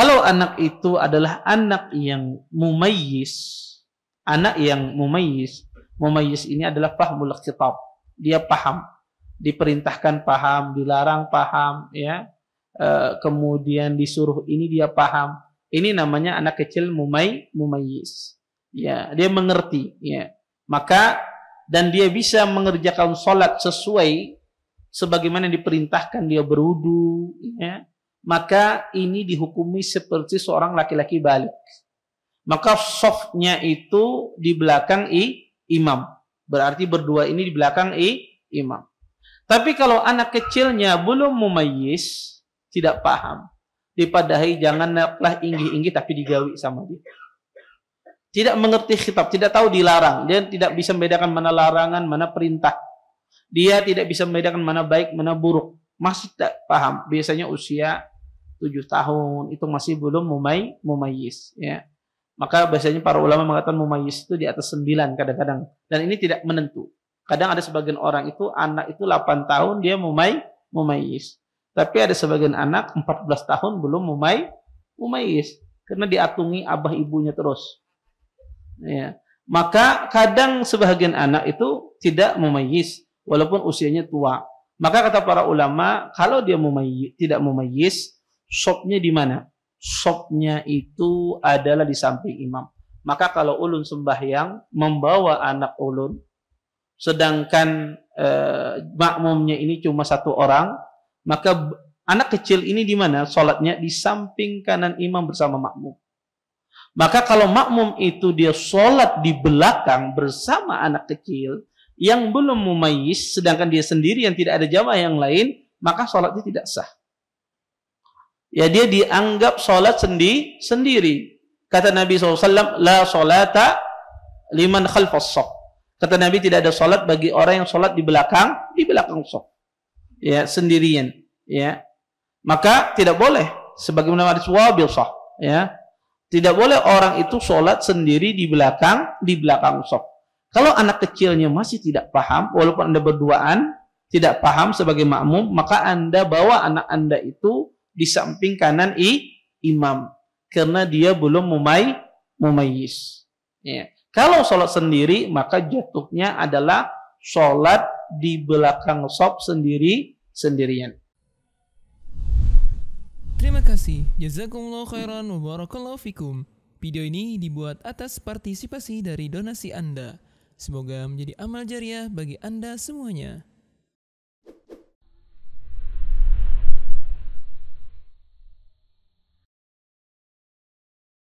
Kalau anak itu adalah anak yang mumayyiz, anak yang mumayyiz, mumayyiz ini adalah fahmul khitab. Dia paham, diperintahkan paham, dilarang paham, ya. E, kemudian disuruh ini dia paham. Ini namanya anak kecil mumay mumayyiz. Ya, dia mengerti, ya. Maka dan dia bisa mengerjakan sholat sesuai sebagaimana diperintahkan dia berwudu, ya maka ini dihukumi seperti seorang laki-laki balik. Maka softnya itu di belakang i imam. Berarti berdua ini di belakang i imam. Tapi kalau anak kecilnya belum memayis, tidak paham, dipadahi janganlah inggi-inggi tapi digawi sama dia. Tidak mengerti kitab, tidak tahu dilarang. Dia tidak bisa membedakan mana larangan, mana perintah. Dia tidak bisa membedakan mana baik, mana buruk. Masih tak paham. Biasanya usia tujuh tahun itu masih belum mumay mumayis ya maka biasanya para ulama mengatakan mumayis itu di atas sembilan kadang-kadang dan ini tidak menentu kadang ada sebagian orang itu anak itu delapan tahun dia mumay mumayis tapi ada sebagian anak empat belas tahun belum mumay mumayis karena diatungi abah ibunya terus ya maka kadang sebagian anak itu tidak mumayis walaupun usianya tua maka kata para ulama kalau dia mumayis, tidak mumayis Shopnya di mana? Shopnya itu adalah di samping imam. Maka kalau ulun sembahyang membawa anak ulun, sedangkan eh, makmumnya ini cuma satu orang, maka anak kecil ini di mana? Sholatnya di samping kanan imam bersama makmum. Maka kalau makmum itu dia sholat di belakang bersama anak kecil yang belum mumayis, sedangkan dia sendiri yang tidak ada jamaah yang lain, maka sholatnya tidak sah ya dia dianggap sholat sendi sendiri. Kata Nabi SAW, la sholata liman khalfas sok. Kata Nabi tidak ada sholat bagi orang yang sholat di belakang, di belakang sok. Ya, sendirian. Ya. Maka tidak boleh. Sebagaimana hadis wabil sok. Ya. Tidak boleh orang itu sholat sendiri di belakang, di belakang sok. Kalau anak kecilnya masih tidak paham, walaupun anda berduaan, tidak paham sebagai makmum, maka anda bawa anak anda itu di samping kanan i, imam karena dia belum mumai mumayyiz. Ya. Kalau sholat sendiri maka jatuhnya adalah sholat di belakang sob sendiri sendirian. Terima kasih. Jazakumullah khairan wa fikum. Video ini dibuat atas partisipasi dari donasi Anda. Semoga menjadi amal jariah bagi Anda semuanya.